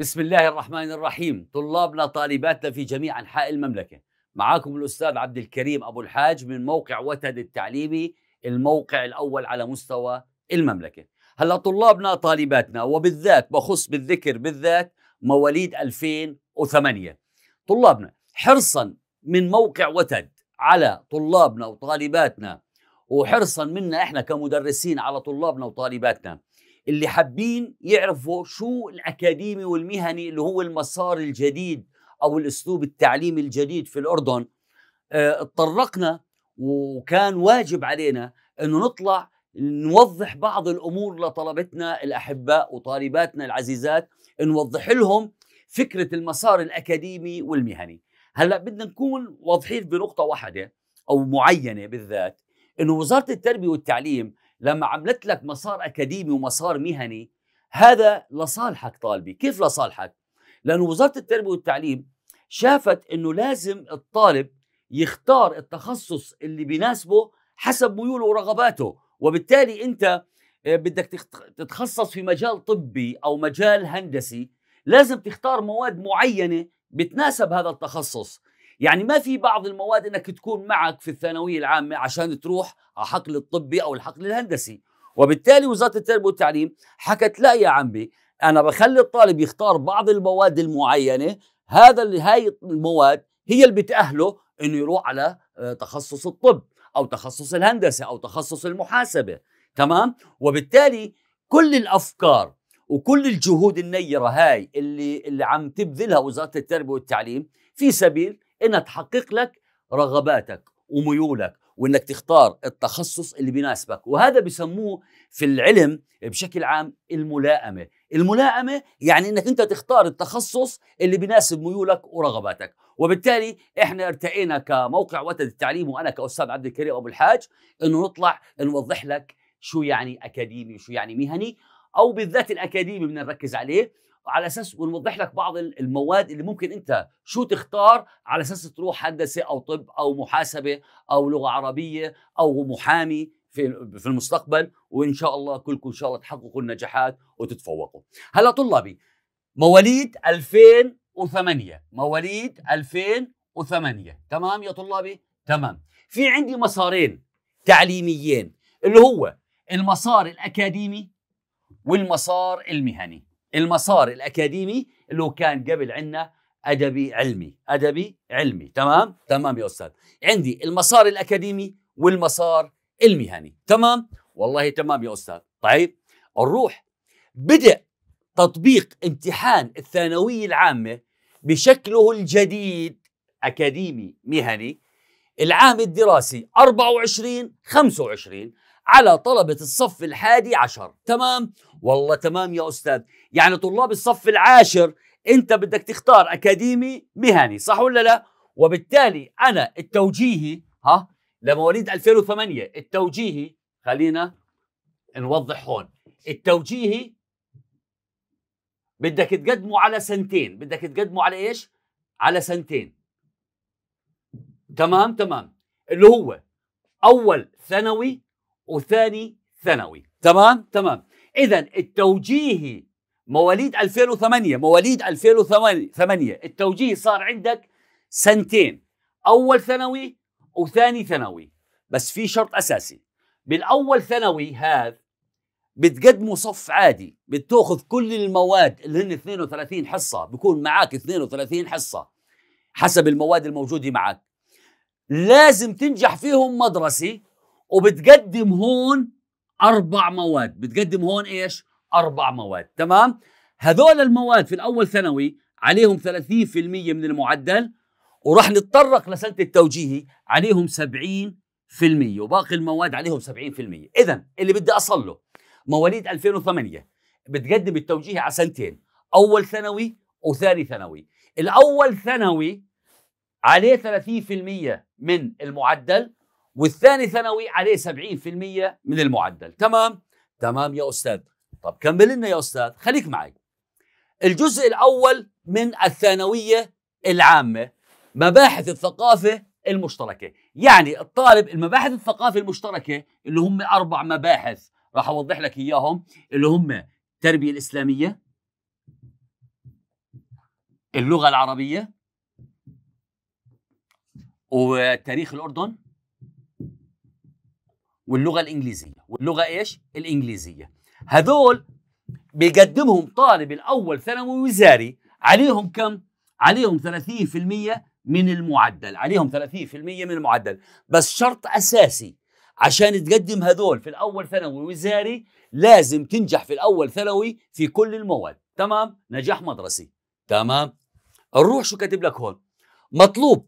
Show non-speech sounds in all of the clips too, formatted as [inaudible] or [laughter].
بسم الله الرحمن الرحيم طلابنا طالباتنا في جميع أنحاء المملكة معاكم الأستاذ عبد الكريم أبو الحاج من موقع وتد التعليمي الموقع الأول على مستوى المملكة هلا طلابنا طالباتنا وبالذات بخص بالذكر بالذات مواليد 2008 طلابنا حرصا من موقع وتد على طلابنا وطالباتنا وحرصا منا احنا كمدرسين على طلابنا وطالباتنا اللي حابين يعرفوا شو الاكاديمي والمهني اللي هو المسار الجديد او الاسلوب التعليمي الجديد في الاردن آه، اتطرقنا وكان واجب علينا انه نطلع نوضح بعض الامور لطلبتنا الاحباء وطالباتنا العزيزات نوضح لهم فكره المسار الاكاديمي والمهني هلا بدنا نكون واضحين بنقطه واحده او معينه بالذات انه وزاره التربيه والتعليم لما عملت لك مسار اكاديمي ومسار مهني هذا لصالحك طالبي كيف لصالحك لأن وزاره التربيه والتعليم شافت انه لازم الطالب يختار التخصص اللي بيناسبه حسب ميوله ورغباته وبالتالي انت آه، بدك تتخصص في مجال طبي او مجال هندسي لازم تختار مواد معينه بتناسب هذا التخصص يعني ما في بعض المواد انك تكون معك في الثانويه العامه عشان تروح على حقل الطبي او الحقل الهندسي وبالتالي وزاره التربيه والتعليم حكت لا يا عمي انا بخلي الطالب يختار بعض المواد المعينه هذا اللي هاي المواد هي اللي بتاهله انه يروح على آه، تخصص الطب او تخصص الهندسه او تخصص المحاسبه تمام وبالتالي كل الافكار وكل الجهود النيره هاي اللي اللي عم تبذلها وزاره التربيه والتعليم في سبيل انها تحقق لك رغباتك وميولك وانك تختار التخصص اللي بيناسبك وهذا بسموه في العلم بشكل عام الملائمه الملائمه يعني انك انت تختار التخصص اللي بيناسب ميولك ورغباتك وبالتالي احنا ارتئينا كموقع وتد التعليم وانا كاستاذ عبد الكريم ابو الحاج انه نطلع نوضح لك شو يعني اكاديمي وشو يعني مهني او بالذات الاكاديمي بدنا نركز عليه على اساس ونوضح لك بعض المواد اللي ممكن انت شو تختار على اساس تروح هندسه او طب او محاسبه او لغه عربيه او محامي في في المستقبل وان شاء الله كلكم ان شاء الله تحققوا النجاحات وتتفوقوا. هلا طلابي مواليد 2008 مواليد 2008 تمام يا طلابي؟ تمام. في عندي مسارين تعليميين اللي هو المسار الاكاديمي والمسار المهني. المسار الاكاديمي اللي هو كان قبل عندنا ادبي علمي ادبي علمي تمام تمام يا استاذ عندي المسار الاكاديمي والمسار المهني تمام والله تمام يا استاذ طيب نروح بدأ تطبيق امتحان الثانوية العامة بشكله الجديد أكاديمي مهني العام الدراسي 24 25 على طلبة الصف الحادي عشر تمام؟ والله تمام يا أستاذ يعني طلاب الصف العاشر أنت بدك تختار أكاديمي مهني صح ولا لا؟ وبالتالي أنا التوجيهي ها لمواليد 2008 التوجيهي خلينا نوضح هون التوجيهي بدك تقدمه على سنتين بدك تقدمه على ايش على سنتين تمام تمام اللي هو اول ثانوي وثاني ثانوي تمام تمام اذا التوجيهي مواليد 2008 مواليد 2008 التوجيهي صار عندك سنتين اول ثانوي وثاني ثانوي بس في شرط اساسي بالاول ثانوي هذا بتقدموا صف عادي بتاخذ كل المواد اللي هن 32 حصه بكون معك 32 حصه حسب المواد الموجوده معك لازم تنجح فيهم مدرسي وبتقدم هون اربع مواد بتقدم هون ايش اربع مواد تمام هذول المواد في الاول ثانوي عليهم 30% من المعدل وراح نتطرق لسنه التوجيهي عليهم 70% وباقي المواد عليهم 70% اذا اللي بدي اصل له مواليد 2008 بتقدم التوجيهي على سنتين اول ثانوي وثاني ثانوي الاول ثانوي عليه 30% من المعدل والثاني ثانوي عليه 70% من المعدل تمام تمام يا أستاذ طب كمل لنا يا أستاذ خليك معي الجزء الأول من الثانوية العامة مباحث الثقافة المشتركة يعني الطالب المباحث الثقافة المشتركة اللي هم أربع مباحث راح أوضح لك إياهم اللي هم التربية الإسلامية اللغة العربية وتاريخ الأردن واللغه الانجليزيه واللغه ايش الانجليزيه هذول بيقدمهم طالب الاول ثانوي وزاري عليهم كم عليهم 30% من المعدل عليهم 30% من المعدل بس شرط اساسي عشان تقدم هذول في الاول ثانوي وزاري لازم تنجح في الاول ثانوي في كل المواد تمام نجاح مدرسي تمام نروح شو كاتب لك هون مطلوب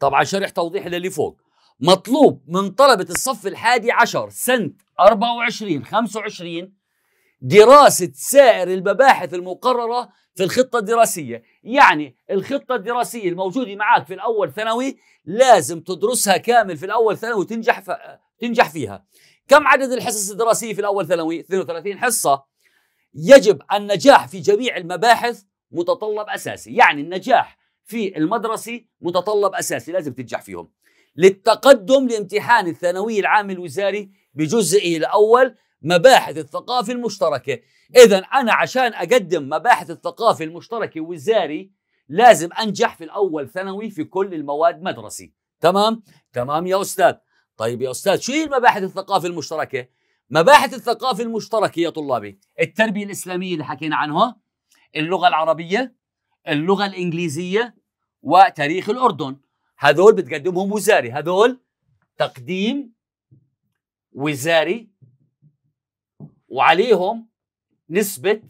طبعا شرح توضيحي للي فوق مطلوب من طلبة الصف الحادي عشر سنة 24 25 دراسة سائر المباحث المقررة في الخطة الدراسية يعني الخطة الدراسية الموجودة معك في الأول ثانوي لازم تدرسها كامل في الأول ثانوي وتنجح ف... تنجح فيها كم عدد الحصص الدراسية في الأول ثانوي؟ 32 حصة يجب النجاح في جميع المباحث متطلب أساسي يعني النجاح في المدرسة متطلب أساسي لازم تنجح فيهم للتقدم لامتحان الثانوي العام الوزاري بجزئه الأول مباحث الثقافة المشتركة إذا أنا عشان أقدم مباحث الثقافة المشتركة وزاري لازم أنجح في الأول ثانوي في كل المواد مدرسي تمام؟ تمام يا أستاذ طيب يا أستاذ شو هي المباحث الثقافة المشتركة؟ مباحث الثقافة المشتركة يا طلابي التربية الإسلامية اللي حكينا عنها اللغة العربية اللغة الإنجليزية وتاريخ الأردن هذول بتقدمهم وزاري هذول تقديم وزاري وعليهم نسبة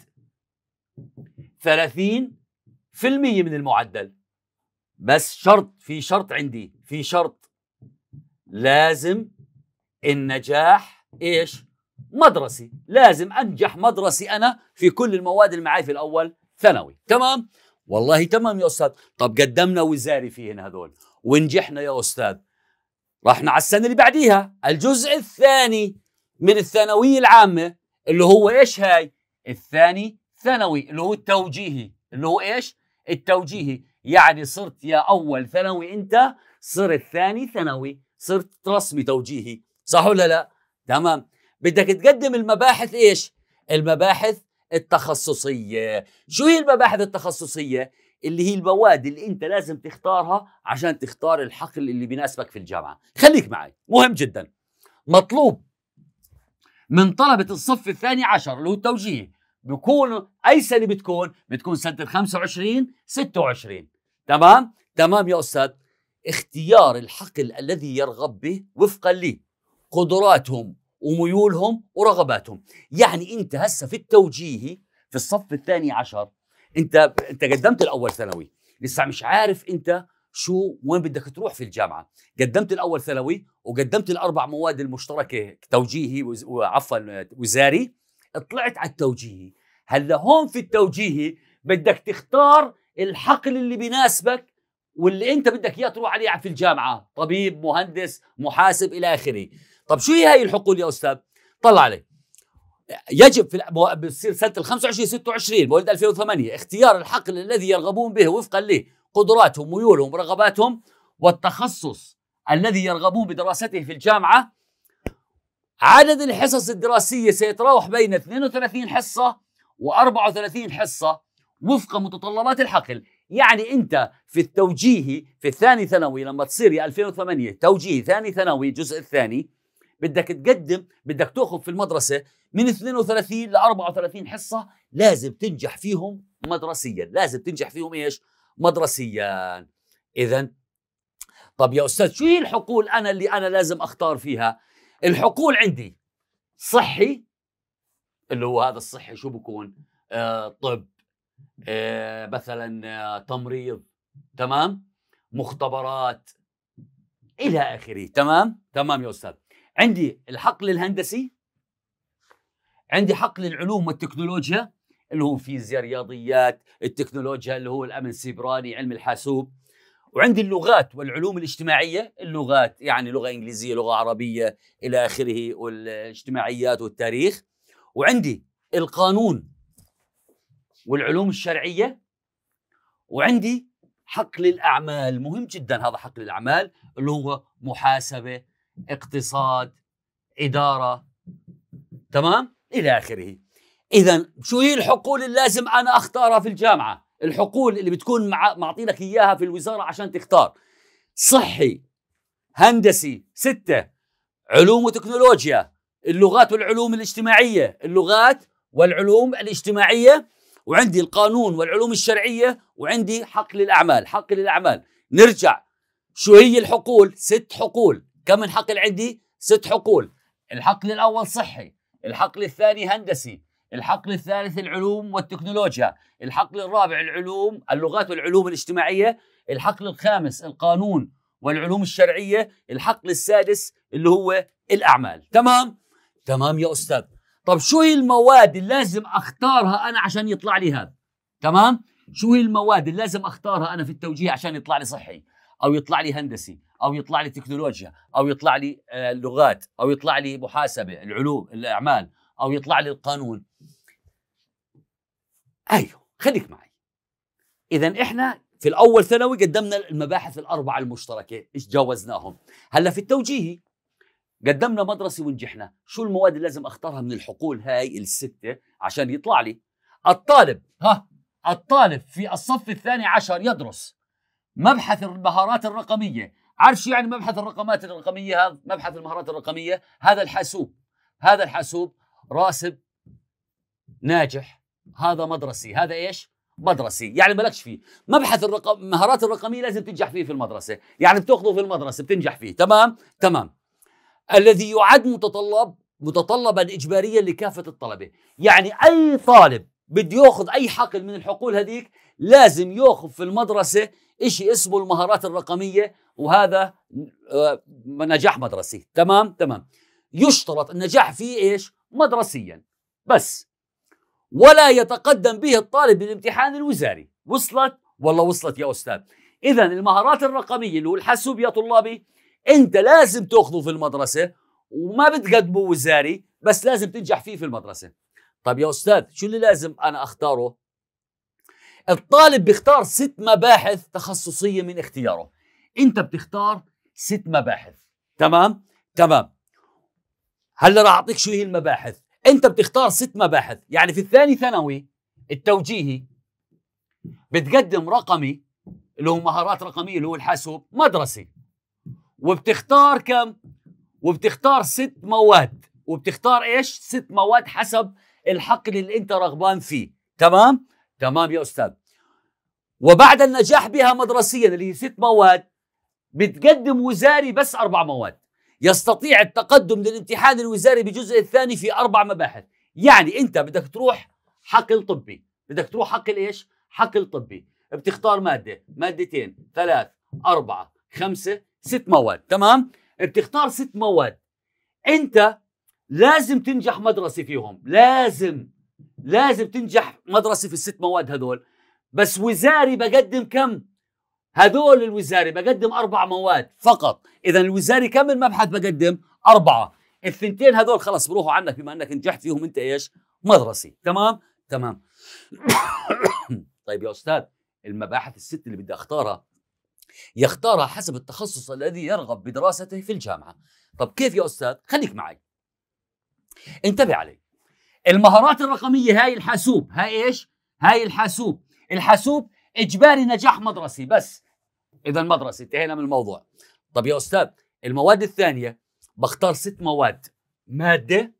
30% من المعدل بس شرط في شرط عندي في شرط لازم النجاح ايش مدرسي لازم انجح مدرسي انا في كل المواد اللي معي في الاول ثانوي تمام والله تمام يا استاذ طب قدمنا وزاري فيهن هذول ونجحنا يا أستاذ رحنا على السنة اللي بعديها الجزء الثاني من الثانوية العامة اللي هو إيش هاي الثاني ثانوي اللي هو التوجيهي اللي هو إيش التوجيهي يعني صرت يا أول ثانوي أنت صرت ثاني ثانوي صرت رسمي توجيهي صح ولا لا تمام بدك تقدم المباحث إيش المباحث التخصصية شو هي المباحث التخصصية اللي هي المواد اللي انت لازم تختارها عشان تختار الحقل اللي بيناسبك في الجامعه خليك معي مهم جدا مطلوب من طلبه الصف الثاني عشر اللي هو التوجيهي بكون اي سنه بتكون بتكون سنه 25 26 تمام تمام يا استاذ اختيار الحقل الذي يرغب به وفقا قدراتهم وميولهم ورغباتهم يعني انت هسه في التوجيهي في الصف الثاني عشر انت انت قدمت الاول ثانوي لسه مش عارف انت شو وين بدك تروح في الجامعه قدمت الاول ثانوي وقدمت الاربع مواد المشتركه توجيهي وعفوا وزاري طلعت على التوجيهي هلا هون في التوجيهي بدك تختار الحقل اللي بيناسبك واللي انت بدك اياه تروح عليه في الجامعه طبيب مهندس محاسب الى اخره طب شو هي هاي الحقول يا استاذ طلع علي يجب في بتصير سنه ال 25 26 مولد 2008 اختيار الحقل الذي يرغبون به وفقا لقدراتهم ميولهم ورغباتهم والتخصص الذي يرغبون بدراسته في الجامعه عدد الحصص الدراسيه سيتراوح بين 32 حصه و34 حصه وفق متطلبات الحقل يعني انت في التوجيهي في الثاني ثانوي لما تصير يا 2008 توجيهي ثاني ثانوي الجزء الثاني بدك تقدم بدك تاخذ في المدرسه من 32 ل 34 حصه لازم تنجح فيهم مدرسيا لازم تنجح فيهم ايش مدرسيا اذا طب يا استاذ شو هي الحقول انا اللي انا لازم اختار فيها الحقول عندي صحي اللي هو هذا الصحي شو بكون آه طب آه مثلا آه تمريض تمام مختبرات الى اخره تمام تمام يا استاذ عندي الحقل الهندسي عندي حقل العلوم والتكنولوجيا اللي هو فيزياء رياضيات التكنولوجيا اللي هو الامن السيبراني علم الحاسوب وعندي اللغات والعلوم الاجتماعيه اللغات يعني لغه انجليزيه لغه عربيه الى اخره والاجتماعيات والتاريخ وعندي القانون والعلوم الشرعيه وعندي حقل الاعمال مهم جدا هذا حقل الاعمال اللي هو محاسبه اقتصاد اداره تمام الى اخره اذا شو هي الحقول اللي لازم انا اختارها في الجامعه الحقول اللي بتكون مع معطينك اياها في الوزاره عشان تختار صحي هندسي ستة علوم وتكنولوجيا اللغات والعلوم الاجتماعية اللغات والعلوم الاجتماعية وعندي القانون والعلوم الشرعية وعندي حقل الأعمال حقل الأعمال نرجع شو هي الحقول ست حقول كم من حقل عندي؟ ست حقول الحقل الأول صحي الحقل الثاني هندسي الحقل الثالث العلوم والتكنولوجيا الحقل الرابع العلوم اللغات والعلوم الاجتماعية الحقل الخامس القانون والعلوم الشرعية الحقل السادس اللي هو الأعمال تمام؟ تمام يا أستاذ طب شو هي المواد اللي لازم أختارها أنا عشان يطلع لي هذا؟ تمام؟ شو هي المواد اللي لازم أختارها أنا في التوجيه عشان يطلع لي صحي أو يطلع لي هندسي او يطلع لي تكنولوجيا او يطلع لي آه، لغات او يطلع لي محاسبه العلوم الاعمال او يطلع لي القانون ايوه خليك معي اذا احنا في الاول ثانوي قدمنا المباحث الاربعه المشتركه ايش جاوزناهم هلا في التوجيهي قدمنا مدرسه ونجحنا شو المواد اللي لازم اختارها من الحقول هاي السته عشان يطلع لي الطالب ها الطالب في الصف الثاني عشر يدرس مبحث المهارات الرقميه عارف شو يعني مبحث الرقمات الرقميه هذا مبحث المهارات الرقميه هذا الحاسوب هذا الحاسوب راسب ناجح هذا مدرسي هذا ايش مدرسي يعني مالكش فيه مبحث الرقم المهارات الرقميه لازم تنجح فيه في المدرسه يعني بتاخذه في المدرسه بتنجح فيه تمام تمام الذي يعد متطلب متطلبا اجباريا لكافه الطلبه يعني اي طالب بده ياخذ اي حقل من الحقول هذيك لازم ياخذ في المدرسه شيء اسمه المهارات الرقميه وهذا آه، نجاح مدرسي تمام تمام يشترط النجاح فيه ايش مدرسيا بس ولا يتقدم به الطالب بالامتحان الوزاري وصلت والله وصلت يا استاذ اذا المهارات الرقميه اللي هو الحاسوب يا طلابي انت لازم تاخذه في المدرسه وما بتقدمه وزاري بس لازم تنجح فيه في المدرسه طب يا استاذ شو اللي لازم انا اختاره الطالب بيختار ست مباحث تخصصيه من اختياره انت بتختار ست مباحث تمام تمام هلا راح اعطيك شو هي المباحث انت بتختار ست مباحث يعني في الثاني ثانوي التوجيهي بتقدم رقمي اللي هو مهارات رقميه اللي هو الحاسوب مدرسي وبتختار كم وبتختار ست مواد وبتختار ايش ست مواد حسب الحقل اللي انت رغبان فيه تمام تمام يا استاذ وبعد النجاح بها مدرسيا اللي هي ست مواد بتقدم وزاري بس أربع مواد يستطيع التقدم للامتحان الوزاري بالجزء الثاني في أربع مباحث يعني أنت بدك تروح حقل طبي بدك تروح حقل إيش؟ حقل طبي بتختار مادة مادتين ثلاث أربعة خمسة ست مواد تمام؟ بتختار ست مواد أنت لازم تنجح مدرسة فيهم لازم لازم تنجح مدرسة في الست مواد هذول بس وزاري بقدم كم؟ هذول الوزاري بقدم أربع مواد فقط إذا الوزاري كم المبحث بقدم أربعة الثنتين هذول خلص بروحوا عنك بما أنك نجحت فيهم أنت إيش مدرسي تمام تمام [coughs] طيب يا أستاذ المباحث الست اللي بدي أختارها يختارها حسب التخصص الذي يرغب بدراسته في الجامعة طب كيف يا أستاذ خليك معي انتبه علي المهارات الرقمية هاي الحاسوب هاي إيش هاي الحاسوب الحاسوب اجباري نجاح مدرسي بس اذا مدرسه انتهينا من الموضوع طب يا استاذ المواد الثانيه بختار ست مواد ماده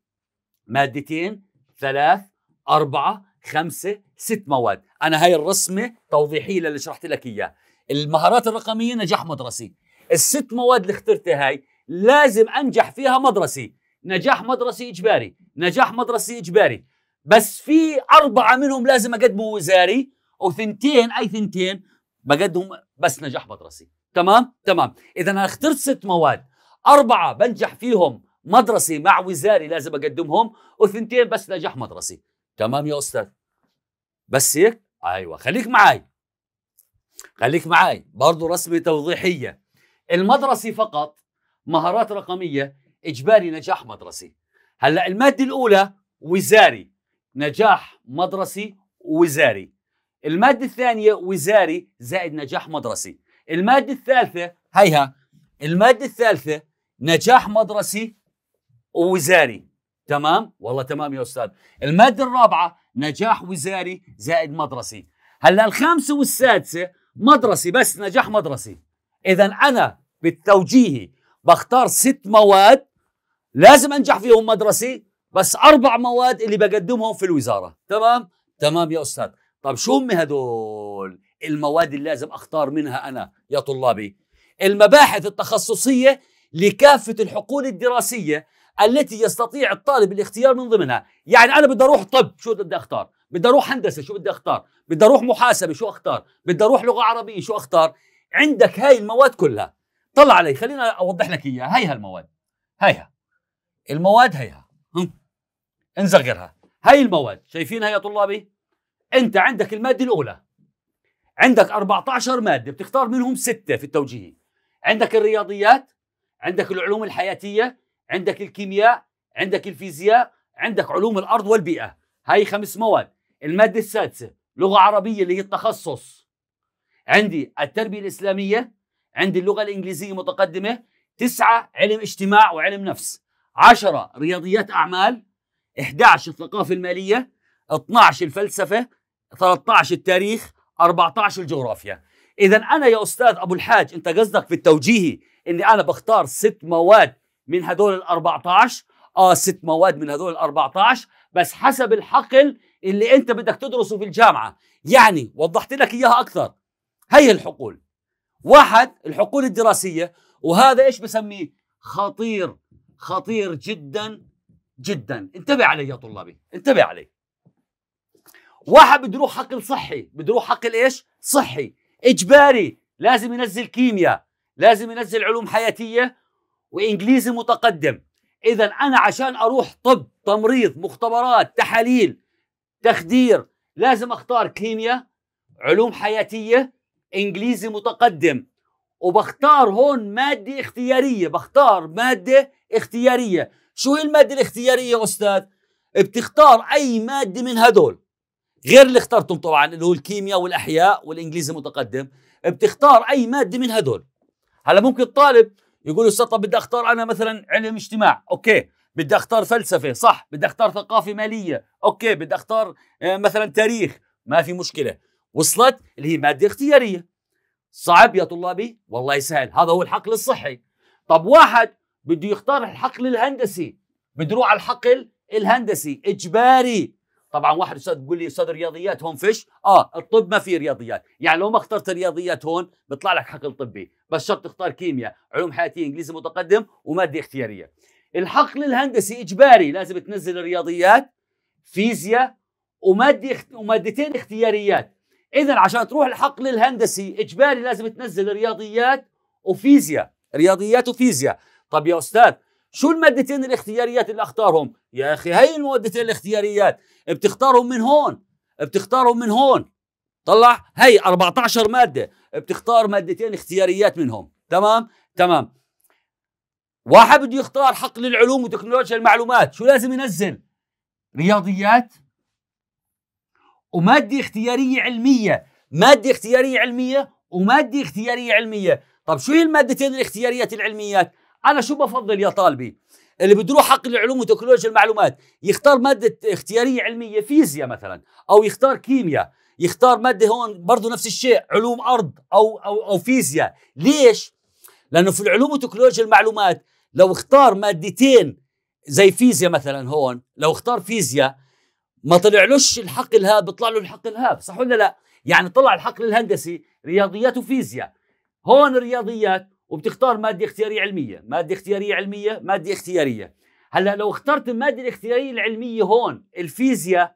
مادتين ثلاث اربعه خمسه ست مواد انا هاي الرسمه توضيحيه للي شرحت لك اياه المهارات الرقميه نجاح مدرسي الست مواد اللي اخترتها هاي لازم انجح فيها مدرسي نجاح مدرسي اجباري نجاح مدرسي اجباري بس في اربعه منهم لازم اقدمه وزاري وثنتين اي ثنتين بجد هم بس نجاح مدرسي تمام تمام اذا انا اخترت ست مواد اربعه بنجح فيهم مدرسي مع وزاري لازم اقدمهم وثنتين بس نجاح مدرسي تمام يا استاذ بس هيك ايوه خليك معي خليك معي برضه رسمه توضيحيه المدرسي فقط مهارات رقميه اجباري نجاح مدرسي هلا الماده الاولى وزاري نجاح مدرسي وزاري المادة الثانية وزاري زائد نجاح مدرسي المادة الثالثة هيها المادة الثالثة نجاح مدرسي ووزاري تمام والله تمام يا أستاذ المادة الرابعة نجاح وزاري زائد مدرسي هلا الخامسة والسادسة مدرسي بس نجاح مدرسي إذا أنا بالتوجيهي بختار ست مواد لازم أنجح فيهم مدرسي بس أربع مواد اللي بقدمهم في الوزارة تمام تمام يا أستاذ طب شو هم هدول المواد اللي لازم اختار منها انا يا طلابي المباحث التخصصيه لكافه الحقول الدراسيه التي يستطيع الطالب الاختيار من ضمنها يعني انا بدي اروح طب شو بدي اختار بدي اروح هندسه شو بدي اختار بدي اروح محاسبه شو اختار بدي اروح لغه عربيه شو اختار عندك هاي المواد كلها طلع علي خلينا اوضح لك اياها هاي هالمواد هيها المواد هيها انزغرها هاي المواد شايفينها يا طلابي انت عندك الماده الاولى عندك 14 ماده بتختار منهم سته في التوجيهي عندك الرياضيات عندك العلوم الحياتيه عندك الكيمياء عندك الفيزياء عندك علوم الارض والبيئه هاي خمس مواد الماده السادسه لغه عربيه اللي هي التخصص عندي التربيه الاسلاميه عندي اللغه الانجليزيه متقدمه تسعة علم اجتماع وعلم نفس عشرة رياضيات أعمال 11 الثقافة المالية 12 الفلسفه 13 التاريخ 14 الجغرافيا اذا انا يا استاذ ابو الحاج انت قصدك في التوجيهي اني انا بختار ست مواد من هدول ال 14 اه ست مواد من هدول ال 14 بس حسب الحقل اللي انت بدك تدرسه في الجامعه يعني وضحت لك اياها اكثر هي الحقول واحد الحقول الدراسيه وهذا ايش بسميه خطير خطير جدا جدا انتبه علي يا طلابي انتبه علي واحد بده يروح حقل صحي بده يروح حقل ايش صحي اجباري لازم ينزل كيمياء لازم ينزل علوم حياتيه وانجليزي متقدم اذا انا عشان اروح طب تمريض مختبرات تحاليل تخدير لازم اختار كيمياء علوم حياتيه انجليزي متقدم وبختار هون ماده اختياريه بختار ماده اختياريه شو هي الماده الاختياريه يا استاذ بتختار اي ماده من هدول غير اللي اخترتهم طبعا اللي هو الكيمياء والاحياء والانجليزي متقدم بتختار اي ماده من هدول هلا ممكن الطالب يقول استاذ طب بدي اختار انا مثلا علم اجتماع اوكي بدي اختار فلسفه صح بدي اختار ثقافه ماليه اوكي بدي اختار آه، مثلا تاريخ ما في مشكله وصلت اللي هي ماده اختياريه صعب يا طلابي والله سهل هذا هو الحقل الصحي طب واحد بده يختار الحقل الهندسي بده يروح على الحقل الهندسي اجباري طبعا واحد استاذ بيقول لي استاذ رياضيات هون فش اه الطب ما فيه رياضيات يعني لو ما اخترت الرياضيات هون بيطلع لك حقل طبي بس شرط تختار كيمياء علوم حياتيه انجليزي متقدم وماده اختياريه الحقل الهندسي اجباري لازم تنزل الرياضيات فيزياء وماده اخت... ومادتين اختياريات اذا عشان تروح الحقل الهندسي اجباري لازم تنزل رياضيات وفيزياء رياضيات وفيزياء طب يا استاذ شو المادتين الاختياريات اللي اختارهم يا اخي هي المادتين الاختياريات بتختارهم من هون بتختارهم من هون طلع هي 14 ماده بتختار مادتين اختياريات منهم تمام تمام واحد بده يختار حقل العلوم وتكنولوجيا المعلومات شو لازم ينزل رياضيات وماده اختياريه علميه ماده اختياريه علميه وماده اختياريه علميه طب شو هي المادتين الاختياريات العلميات انا شو بفضل يا طالبي اللي بده يروح حق العلوم وتكنولوجيا المعلومات يختار ماده اختياريه علميه فيزياء مثلا او يختار كيمياء يختار ماده هون برضه نفس الشيء علوم ارض او او او فيزياء ليش لانه في العلوم وتكنولوجيا المعلومات لو اختار مادتين زي فيزياء مثلا هون لو اختار فيزياء ما طلعلوش الحق الهاب بيطلع له الحق الهاب صح ولا لا يعني طلع الحقل الهندسي رياضيات وفيزياء هون الرياضيات وبتختار ماده اختياريه علميه ماده اختياريه علميه ماده اختياريه هلا لو اخترت الماده الاختياريه العلميه هون الفيزياء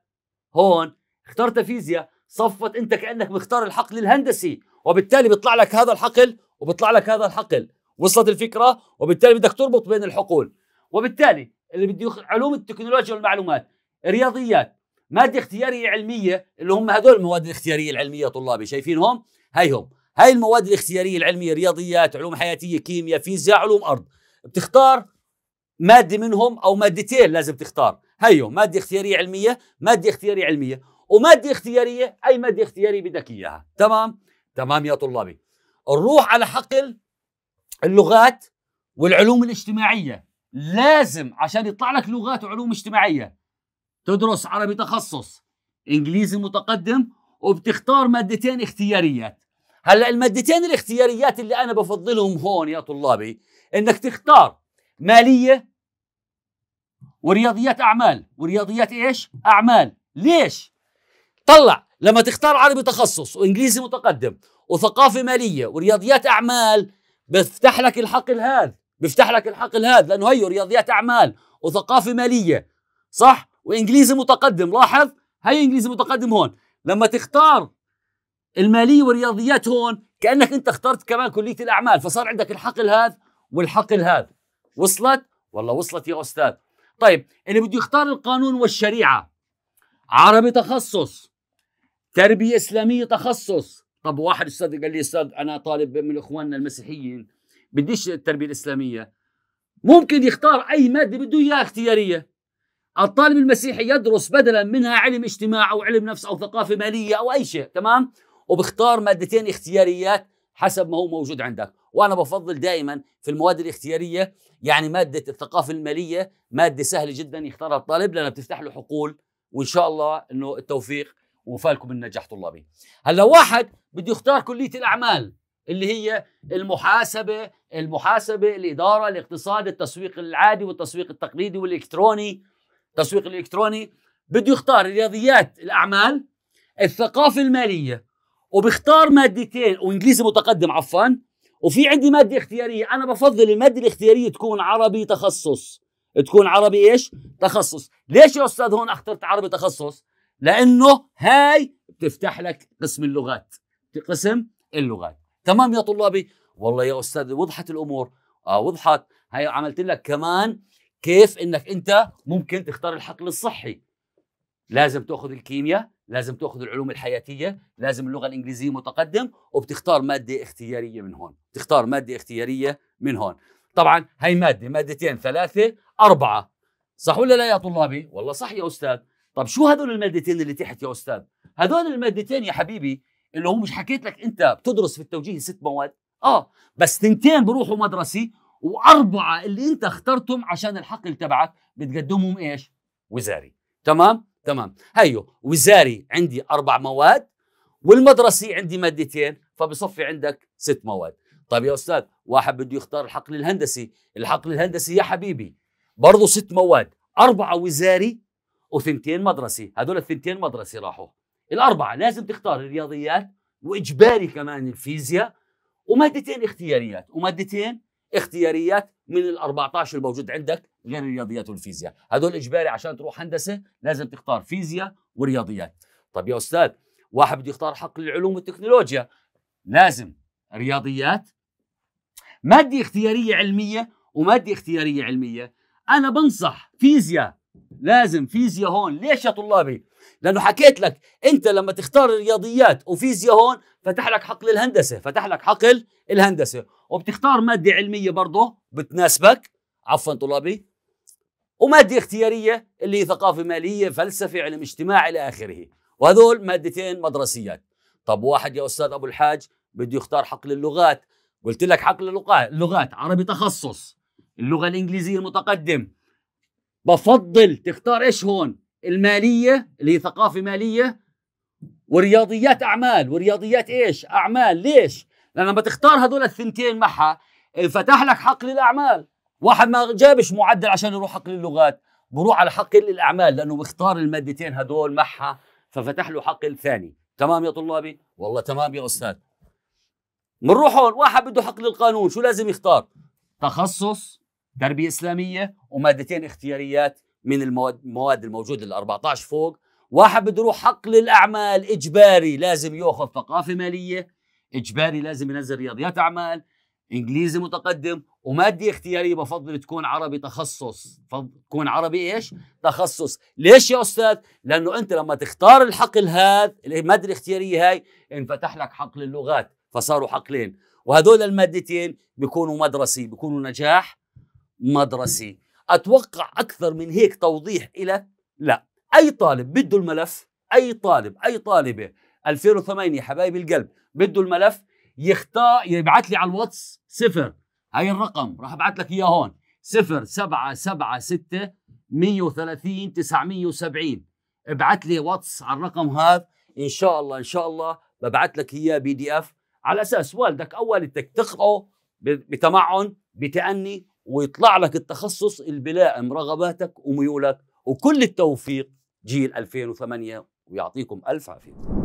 هون اخترت فيزياء صفت انت كانك مختار الحقل الهندسي وبالتالي بيطلع لك هذا الحقل وبيطلع لك هذا الحقل وصلت الفكره وبالتالي بدك تربط بين الحقول وبالتالي اللي بده علوم التكنولوجيا والمعلومات رياضيات ماده اختياريه علميه اللي هم هدول المواد الاختياريه العلميه طلابي شايفينهم هيهم هاي المواد الاختياريه العلميه رياضيات علوم حياتيه كيمياء فيزياء علوم ارض بتختار ماده منهم او مادتين لازم تختار هيو ماده اختياريه علميه ماده اختياريه علميه وماده اختياريه اي ماده اختياريه بدك اياها تمام تمام يا طلابي نروح على حقل اللغات والعلوم الاجتماعيه لازم عشان يطلع لك لغات وعلوم اجتماعيه تدرس عربي تخصص انجليزي متقدم وبتختار مادتين اختياريات هلا المادتين الاختياريات اللي انا بفضلهم هون يا طلابي انك تختار ماليه ورياضيات اعمال ورياضيات ايش اعمال ليش طلع لما تختار عربي تخصص وانجليزي متقدم وثقافه ماليه ورياضيات اعمال بفتح لك الحقل هذا بفتح لك الحقل هذا لانه هيو رياضيات اعمال وثقافه ماليه صح وانجليزي متقدم لاحظ هي انجليزي متقدم هون لما تختار الماليه والرياضيات هون كانك انت اخترت كمان كليه الاعمال فصار عندك الحقل هذا والحقل هذا وصلت والله وصلت يا استاذ طيب اللي بده يختار القانون والشريعه عربي تخصص تربيه اسلاميه تخصص طب واحد استاذ قال لي استاذ انا طالب من اخواننا المسيحيين بديش التربيه الاسلاميه ممكن يختار اي ماده بده اياها اختياريه الطالب المسيحي يدرس بدلا منها علم اجتماع او علم نفس او ثقافه ماليه او اي شيء تمام وبختار مادتين اختياريات حسب ما هو موجود عندك وانا بفضل دائما في المواد الاختياريه يعني ماده الثقافه الماليه ماده سهله جدا يختارها الطالب لانها بتفتح له حقول وان شاء الله انه التوفيق وفالكم النجاح طلابي هلا واحد بده يختار كليه الاعمال اللي هي المحاسبه المحاسبه الاداره الاقتصاد التسويق العادي والتسويق التقليدي والالكتروني التسويق الالكتروني بده يختار رياضيات الاعمال الثقافه الماليه وبختار مادتين وانجليزي متقدم عفوا وفي عندي ماده اختياريه انا بفضل الماده الاختياريه تكون عربي تخصص تكون عربي ايش تخصص ليش يا استاذ هون اخترت عربي تخصص لانه هاي بتفتح لك قسم اللغات قسم اللغات تمام يا طلابي والله يا استاذ وضحت الامور آه وضحت هاي عملت لك كمان كيف انك انت ممكن تختار الحقل الصحي لازم تاخذ الكيمياء لازم تاخذ العلوم الحياتيه لازم اللغه الانجليزيه متقدم وبتختار ماده اختياريه من هون بتختار ماده اختياريه من هون طبعا هي ماده مادتين ثلاثه اربعه صح ولا لا يا طلابي والله صح يا استاذ طب شو هذول المادتين اللي تحت يا استاذ هذول المادتين يا حبيبي اللي هو مش حكيت لك انت بتدرس في التوجيه ست مواد اه بس تنتين بروحوا مدرسي واربعه اللي انت اخترتهم عشان الحقل تبعك بتقدمهم ايش وزاري تمام تمام هيو وزاري عندي اربع مواد والمدرسي عندي مادتين فبصفي عندك ست مواد طيب يا استاذ واحد بده يختار الحقل الهندسي الحقل الهندسي يا حبيبي برضه ست مواد أربعة وزاري وثنتين مدرسي هذول الثنتين مدرسي راحوا الأربعة لازم تختار الرياضيات وإجباري كمان الفيزياء ومادتين اختياريات ومادتين اختياريات من ال 14 الموجود عندك غير الرياضيات والفيزياء هدول اجباري عشان تروح هندسه لازم تختار فيزياء ورياضيات طب يا استاذ واحد بده يختار حق العلوم والتكنولوجيا لازم رياضيات ماده اختياريه علميه وماده اختياريه علميه انا بنصح فيزياء لازم فيزياء هون ليش يا طلابي لانه حكيت لك انت لما تختار الرياضيات وفيزياء هون فتح لك حقل الهندسه فتح لك حقل الهندسه وبتختار ماده علميه برضه بتناسبك عفوا طلابي وماده اختياريه اللي هي ثقافه ماليه فلسفه علم اجتماع الى اخره وهذول مادتين مدرسيات طب واحد يا استاذ ابو الحاج بده يختار حقل اللغات قلت لك حقل اللغات عربي تخصص اللغه الانجليزيه المتقدم بفضل تختار ايش هون الماليه اللي هي ثقافه ماليه ورياضيات اعمال ورياضيات ايش اعمال ليش لان لما تختار هدول الثنتين معها فتح لك حقل الاعمال واحد ما جابش معدل عشان يروح حقل اللغات بروح على حقل الاعمال لانه بختار المادتين هدول معها ففتح له حقل ثاني تمام يا طلابي والله تمام يا استاذ بنروح هون واحد بده حقل القانون شو لازم يختار تخصص تربية إسلامية ومادتين اختياريات من المواد, الموجودة ال 14 فوق واحد بده يروح حقل الأعمال إجباري لازم يأخذ ثقافة مالية إجباري لازم ينزل رياضيات أعمال انجليزي متقدم وماده اختياريه بفضل تكون عربي تخصص تكون عربي ايش تخصص ليش يا استاذ لانه انت لما تختار الحقل هذا الماده الاختياريه هاي انفتح لك حقل اللغات فصاروا حقلين وهذول المادتين بيكونوا مدرسي بيكونوا نجاح مدرسي اتوقع اكثر من هيك توضيح الى لا اي طالب بده الملف اي طالب اي طالبه 2008 يا حبايب القلب بده الملف يختار يبعث لي على الواتس صفر هاي الرقم راح ابعث لك اياه هون صفر سبعة سبعة ستة 130 970 ابعث لي واتس على الرقم هذا ان شاء الله ان شاء الله ببعث لك اياه بي دي اف على اساس والدك او والدتك تقراه بتمعن بتأني ويطلع لك التخصص البلائم رغباتك وميولك وكل التوفيق جيل 2008 ويعطيكم ألف عافية